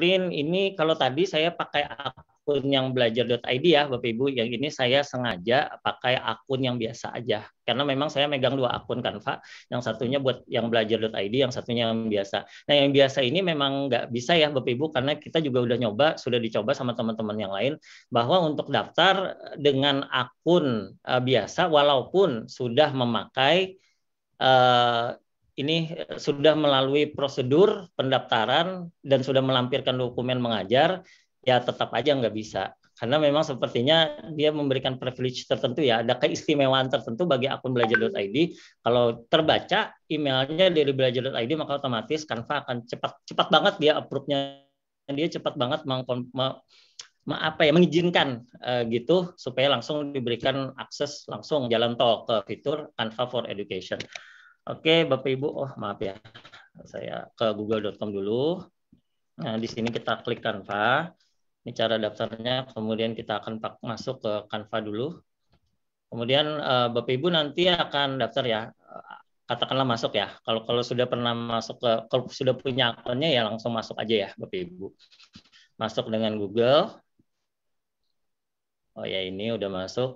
Clean ini kalau tadi saya pakai akun yang belajar.id ya Bapak Ibu, yang ini saya sengaja pakai akun yang biasa aja. Karena memang saya megang dua akun kan Pak, yang satunya buat yang belajar.id, yang satunya yang biasa. Nah yang biasa ini memang nggak bisa ya Bapak Ibu, karena kita juga udah nyoba, sudah dicoba sama teman-teman yang lain, bahwa untuk daftar dengan akun eh, biasa, walaupun sudah memakai eh, ini eh, sudah melalui prosedur pendaftaran dan sudah melampirkan dokumen mengajar, ya tetap aja nggak bisa. Karena memang sepertinya dia memberikan privilege tertentu ya, ada keistimewaan tertentu bagi akun belajar.id. Kalau terbaca emailnya dari belajar.id maka otomatis Canva akan cepat cepat banget dia approve-nya dia cepat banget meng, apa ya mengizinkan e, gitu supaya langsung diberikan akses langsung jalan tol ke fitur Canva for Education. Oke, Bapak Ibu, oh maaf ya. Saya ke google.com dulu. Nah, di sini kita klik Canva. Ini cara daftarnya, kemudian kita akan masuk ke Canva dulu. Kemudian eh, Bapak Ibu nanti akan daftar ya. Katakanlah masuk ya. Kalau kalau sudah pernah masuk ke kalau sudah punya akunnya ya langsung masuk aja ya, Bapak Ibu. Masuk dengan Google. Oh ya, ini udah masuk.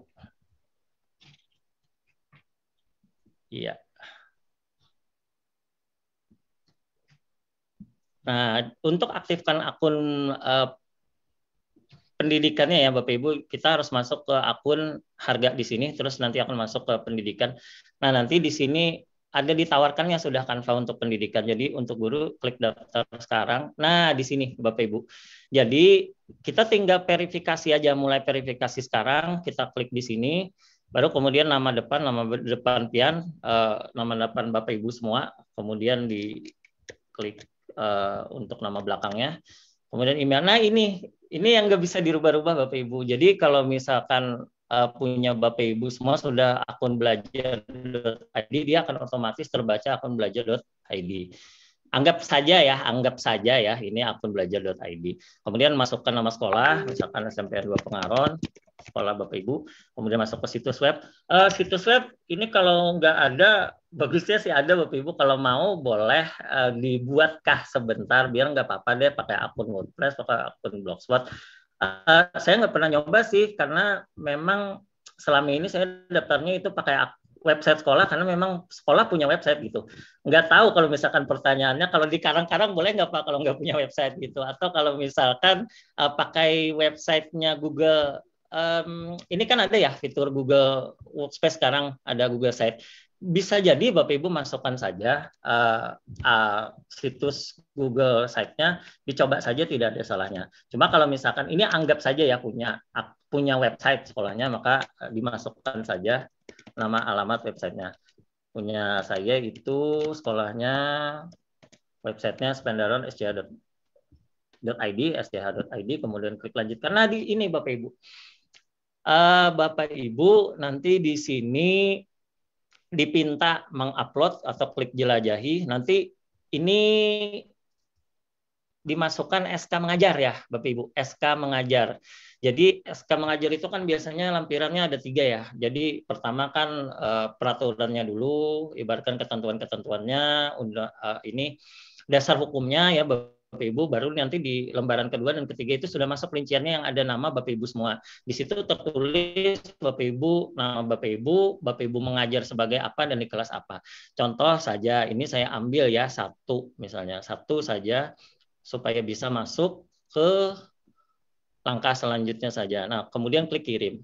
Iya. Nah, untuk aktifkan akun uh, pendidikannya ya Bapak Ibu, kita harus masuk ke akun harga di sini, terus nanti akan masuk ke pendidikan. Nah, nanti di sini ada ditawarkan yang sudah Canva untuk pendidikan. Jadi untuk guru klik daftar sekarang. Nah, di sini Bapak Ibu. Jadi kita tinggal verifikasi aja mulai verifikasi sekarang, kita klik di sini baru kemudian nama depan, nama depan pian, uh, nama depan Bapak Ibu semua, kemudian di klik uh, untuk nama belakangnya. Kemudian email. Nah ini ini yang nggak bisa dirubah-rubah Bapak Ibu. Jadi kalau misalkan uh, punya Bapak Ibu semua sudah akun belajar.id, dia akan otomatis terbaca akun belajar.id. Anggap saja ya, anggap saja ya, ini akun belajar.id. Kemudian masukkan nama sekolah, misalkan SMPR 2 Pengaron, sekolah Bapak Ibu, kemudian masuk ke situs web. Uh, situs web ini kalau nggak ada, bagusnya sih ada Bapak Ibu kalau mau boleh uh, dibuatkah sebentar biar nggak apa-apa deh pakai akun WordPress, pakai akun Blogspot. Uh, saya nggak pernah nyoba sih karena memang selama ini saya daftarnya itu pakai website sekolah karena memang sekolah punya website gitu. Nggak tahu kalau misalkan pertanyaannya kalau di karang-karang boleh nggak Pak kalau nggak punya website gitu atau kalau misalkan uh, pakai websitenya Google um, ini kan ada ya fitur Google Workspace sekarang ada Google Site. Bisa jadi Bapak Ibu masukkan saja uh, uh, situs Google Site-nya, dicoba saja tidak ada salahnya. Cuma kalau misalkan ini anggap saja ya punya punya website sekolahnya, maka eh, dimasukkan saja nama alamat websitenya. Punya saya itu sekolahnya websitenya spenderon sj.id sdh.id kemudian klik lanjut karena di ini Bapak Ibu uh, Bapak Ibu nanti di sini dipinta mengupload atau klik jelajahi. Nanti ini dimasukkan SK mengajar ya, Bapak Ibu, SK mengajar. Jadi SK mengajar itu kan biasanya lampirannya ada tiga ya. Jadi pertama kan uh, peraturannya dulu, ibaratkan ketentuan-ketentuannya, uh, ini dasar hukumnya ya Bapak Bapak Ibu baru nanti di lembaran kedua dan ketiga itu sudah masuk rinciannya yang ada nama Bapak Ibu semua. Di situ tertulis Bapak Ibu, nama Bapak Ibu, Bapak Ibu mengajar sebagai apa dan di kelas apa. Contoh saja ini saya ambil ya satu misalnya, satu saja supaya bisa masuk ke langkah selanjutnya saja. Nah, kemudian klik kirim.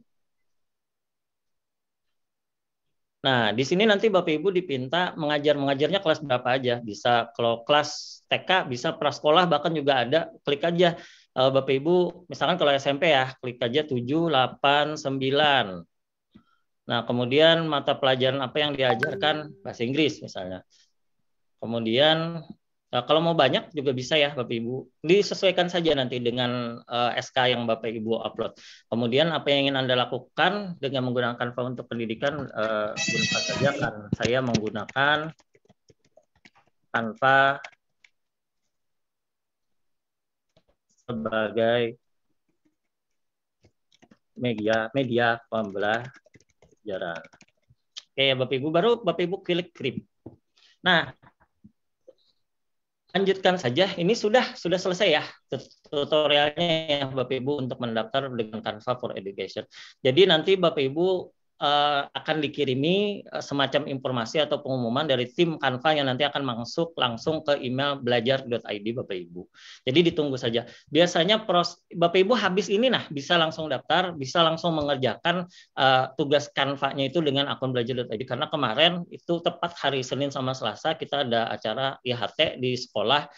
Nah, di sini nanti Bapak Ibu dipinta mengajar-mengajarnya kelas berapa aja. Bisa kalau kelas TK, bisa prasekolah, bahkan juga ada. Klik aja eh, Bapak Ibu, misalkan kalau SMP ya, klik aja 7, 8, 9. Nah, kemudian mata pelajaran apa yang diajarkan bahasa Inggris misalnya. Kemudian Nah, kalau mau banyak juga bisa ya Bapak Ibu. Disesuaikan saja nanti dengan uh, eh, SK yang Bapak Ibu upload. Kemudian apa yang ingin Anda lakukan dengan menggunakan form untuk pendidikan uh, gunakan saja kan saya menggunakan tanpa sebagai media media pembelajaran. Oke, Bapak Ibu baru Bapak Ibu klik krim. Nah, lanjutkan saja. Ini sudah sudah selesai ya tutorialnya ya Bapak Ibu untuk mendaftar dengan Canva for Education. Jadi nanti Bapak Ibu uh, akan dikirimi eh, semacam informasi atau pengumuman dari tim Canva yang nanti akan masuk langsung ke email belajar.id Bapak Ibu. Jadi ditunggu saja. Biasanya pros Bapak Ibu habis ini nah bisa langsung daftar, bisa langsung mengerjakan uh, tugas Canva-nya itu dengan akun belajar.id karena kemarin itu tepat hari Senin sama Selasa kita ada acara IHT di sekolah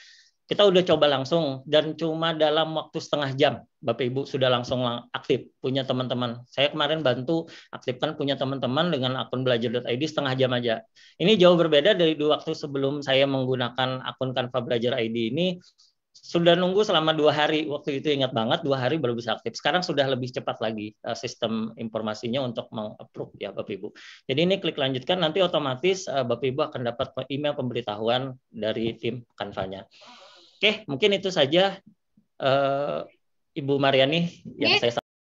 kita udah coba langsung dan cuma dalam waktu setengah jam Bapak Ibu sudah langsung aktif punya teman-teman. Saya kemarin bantu aktifkan punya teman-teman dengan akun belajar.id setengah jam aja. Ini jauh berbeda dari dua waktu sebelum saya menggunakan akun Canva Belajar ID ini sudah nunggu selama dua hari waktu itu ingat banget dua hari baru bisa aktif sekarang sudah lebih cepat lagi eh, sistem informasinya untuk mengapprove ya bapak ibu jadi ini klik lanjutkan nanti otomatis eh, bapak ibu akan dapat email pemberitahuan dari tim kanvanya Oke, mungkin itu saja uh, Ibu Mariani yang saya